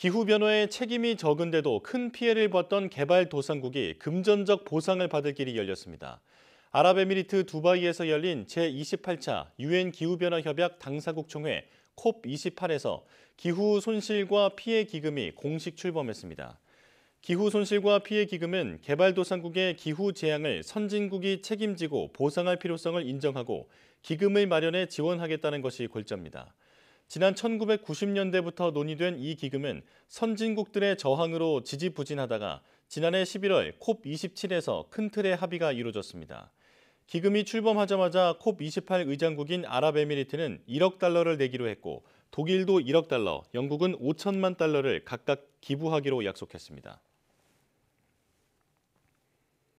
기후변화에 책임이 적은데도 큰 피해를 봤던 개발도상국이 금전적 보상을 받을 길이 열렸습니다. 아랍에미리트 두바이에서 열린 제28차 유엔 기후변화협약 당사국 총회 COP28에서 기후 손실과 피해 기금이 공식 출범했습니다. 기후 손실과 피해 기금은 개발도상국의 기후 재앙을 선진국이 책임지고 보상할 필요성을 인정하고 기금을 마련해 지원하겠다는 것이 골자입니다. 지난 1990년대부터 논의된 이 기금은 선진국들의 저항으로 지지부진하다가 지난해 11월 콥27에서 큰 틀의 합의가 이루어졌습니다. 기금이 출범하자마자 콥28 의장국인 아랍에미리트는 1억 달러를 내기로 했고 독일도 1억 달러, 영국은 5천만 달러를 각각 기부하기로 약속했습니다.